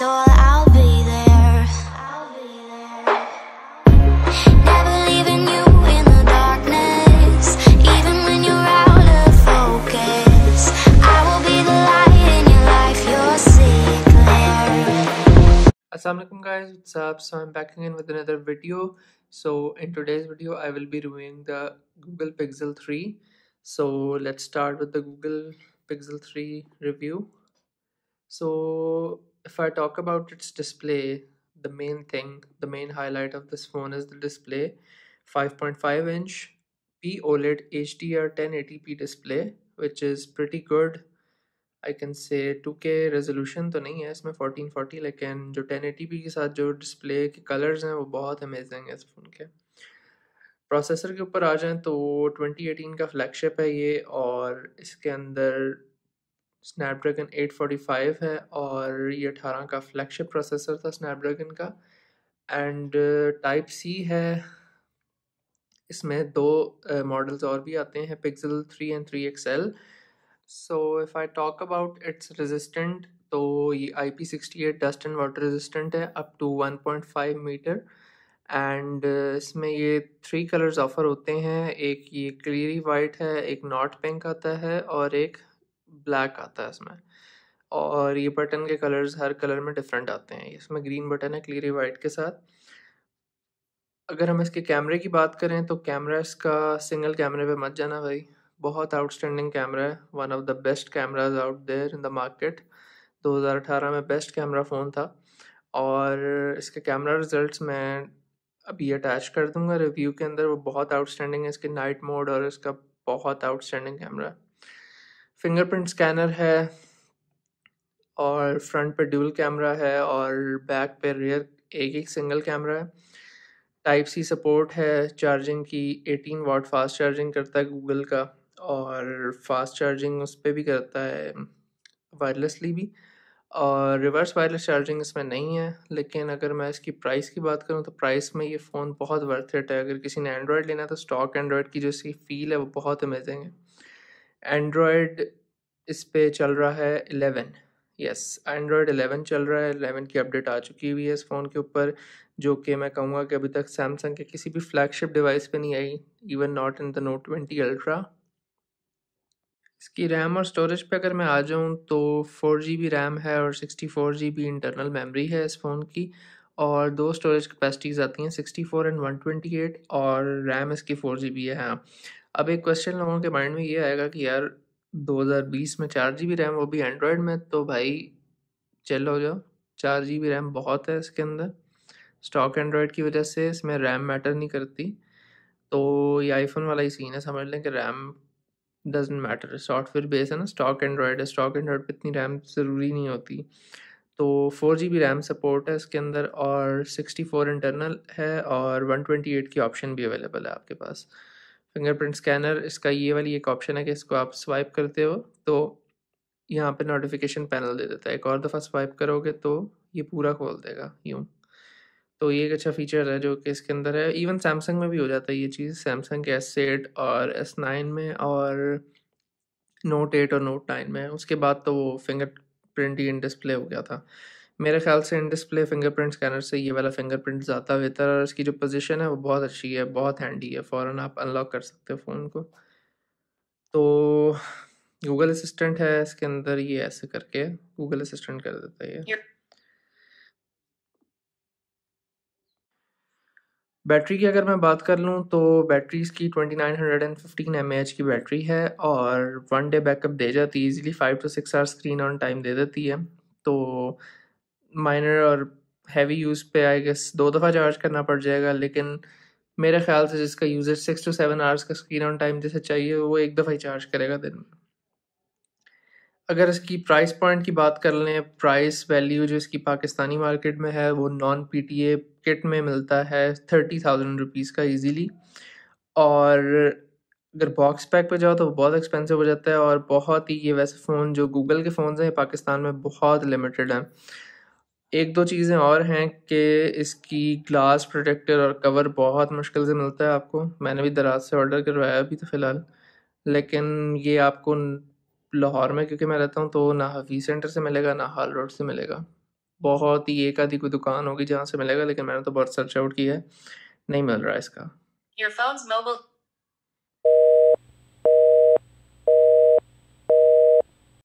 so I'll be there. Never leaving you in the darkness, even when you're out of I will be the light in your life, you Assalamualaikum guys, what's up? So I'm back again with another video. So in today's video, I will be reviewing the Google Pixel 3. So let's start with the Google Pixel 3 review. So if I talk about its display, the main thing, the main highlight of this phone is the display 5.5 inch P OLED HDR 1080p display, which is pretty good. I can say 2K resolution तो नहीं है इसमें 1440 लेकिन जो 1080p के साथ जो display के कलर्स हैं वो बहुत अमेजिंग है इस फ़ोन के प्रोसेसर के ऊपर आ जाएं तो 2018 का फ्लैगशिप है ये और इसके अंदर स्नैपड्रैगन 845 है और ये 18 का फ्लैगशिप प्रोसेसर था स्नैपड्रैगन का एंड टाइप सी है इसमें दो मॉडल्स uh, और भी आते हैं pixel three and three XL so if I talk about it's resistant तो ये I P sixty eight dust and water resistant है up to one point five metre and इसमें ये थ्री कलर्स ऑफ़र होते हैं एक ये क्लियरी वाइट है एक नॉट पिंक आता है और एक ब्लैक आता है इसमें और ये बटन के कलर्स हर कलर में डिफरेंट आते हैं इसमें ग्रीन बटन है क्लियर वाइट के साथ अगर हम इसके कैमरे की बात करें तो कैमरा इसका सिंगल कैमरे पे मत जाना भाई बहुत आउटस्टैंडिंग कैमरा है one of the best cameras out there in the market 2018 में बेस्ट कैमरा फ़ोन था और इसके कैमरा रिजल्ट्स मैं अभी अटैच कर दूंगा रिव्यू के अंदर वो बहुत आउटस्टैंडिंग है इसके नाइट मोड और इसका बहुत आउटस्टैंडिंग कैमरा है फिंगरप्रिंट स्कैनर है और फ्रंट पे ड्यूल कैमरा है और बैक पे रियर एक एक सिंगल कैमरा है टाइप सी सपोर्ट है चार्जिंग की एटीन वाट फास्ट चार्जिंग करता है गूगल का और फास्ट चार्जिंग उस पर भी करता है वायरलेसली भी और रिवर्स वायरलेस चार्जिंग इसमें नहीं है लेकिन अगर मैं इसकी प्राइस की बात करूं तो प्राइस में ये फ़ोन बहुत वर्थ इट है अगर किसी ने एंड्रॉयड लेना है तो स्टॉक एंड्रॉयड की जो इसकी फ़ील है वो बहुत अमेजिंग है एंड्रॉयड इस पे चल रहा है एलेवन यस एंड्रॉयड एलेवन चल रहा है एलेवन की अपडेट आ चुकी हुई है इस फ़ोन के ऊपर जो कि मैं कहूँगा कि अभी तक सैमसंग के किसी भी फ्लैगशिप डिवाइस पे नहीं I even not in the Note twenty Ultra इसकी रैम और स्टोरेज पे अगर मैं आ जाऊँ तो फोर जी बी रैम है और sixty four G B internal memory है इस फ़ोन की और दो स्टोरेज कैपेसिटीज़ आती हैं sixty four and one twenty eight और रैम इसकी फोर जी बी है हाँ अब एक क्वेश्चन लोगों के माइंड में ये आएगा कि यार 2020 में चार जी बी रैम वो भी एंड्रॉयड में तो भाई चल हो जाओ चार जी बी रैम बहुत है इसके अंदर स्टॉक एंड्रॉयड की वजह से इसमें रैम मैटर नहीं करती तो ये आईफोन वाला ही सीन है समझ लें कि RAM doesn't matter software base है ना स्टॉक एंड्रॉयड है स्टॉक एंड्रॉयड पर इतनी रैम ज़रूरी नहीं होती तो four G B RAM support है इसके अंदर और सिक्सटी फोर इंटरनल है और वन ट्वेंटी एट की ऑप्शन भी अवेलेबल है आपके पास फिंगरप्रिंट स्कैनर इसका ये वाली एक ऑप्शन है कि इसको आप स्वाइप करते हो तो यहाँ पे नोटिफिकेशन पैनल दे देता है एक और दफ़ा स्वाइप करोगे तो ये पूरा खोल देगा यूँ तो ये एक अच्छा फीचर है जो कि इसके अंदर है इवन सैमसंग में भी हो जाता है ये चीज़ सैमसंग के एस एट और एस नाइन में और नोट एट और नोट नाइन में उसके बाद तो वो फिंगर प्रिंट इन डिस्प्ले हो गया था मेरे ख्याल से इन डिस्प्ले फिंगरप्रिंट स्कैनर से ये वाला फिंगरप्रिंट ज़्यादा बेहतर है और इसकी जो पोजीशन है वो बहुत अच्छी है बहुत हैंडी है फ़ौरन आप अनलॉक कर सकते हो फ़ोन को तो गूगल असिस्टेंट है इसके अंदर ये ऐसे करके गूगल असिस्टेंट कर देता है ये बैटरी की अगर मैं बात कर लूँ तो बैटरी इसकी ट्वेंटी नाइन हंड्रेड की बैटरी है और वन डे बैकअप दे जाती है easily five to six hour screen on time दे देती है तो माइनर और हैवी यूज़ पे आई गेस दो दफ़ा चार्ज करना पड़ जाएगा लेकिन मेरे ख्याल से जिसका user six to seven hours का स्क्रीन ऑन टाइम जैसे चाहिए वो एक दफ़ा ही चार्ज करेगा दिन में अगर इसकी प्राइस पॉइंट की बात कर लें प्राइस वैल्यू जो इसकी पाकिस्तानी मार्केट में है वो non P T A kit में मिलता है थर्टी थाउजेंड रुपीज़ का ईजीली और अगर बॉक्स पैक पर जाओ तो वो बहुत एक्सपेंसिव हो जाता है और बहुत ही ये वैसे फ़ोन जो गूगल के फ़ोन हैं पाकिस्तान में बहुत लिमिटेड हैं एक दो चीज़ें और हैं कि इसकी ग्लास प्रोटेक्टर और कवर बहुत मुश्किल से मिलता है आपको मैंने भी दराज से ऑर्डर करवाया अभी तो फ़िलहाल लेकिन ये आपको लाहौर में क्योंकि मैं रहता हूँ तो ना हफी सेंटर से मिलेगा ना हाल रोड से मिलेगा बहुत ही एक आधी कोई दुकान होगी जहाँ से मिलेगा लेकिन मैंने तो बहुत सर्च आउट किया है नहीं मिल रहा है इसका Your phone's mobile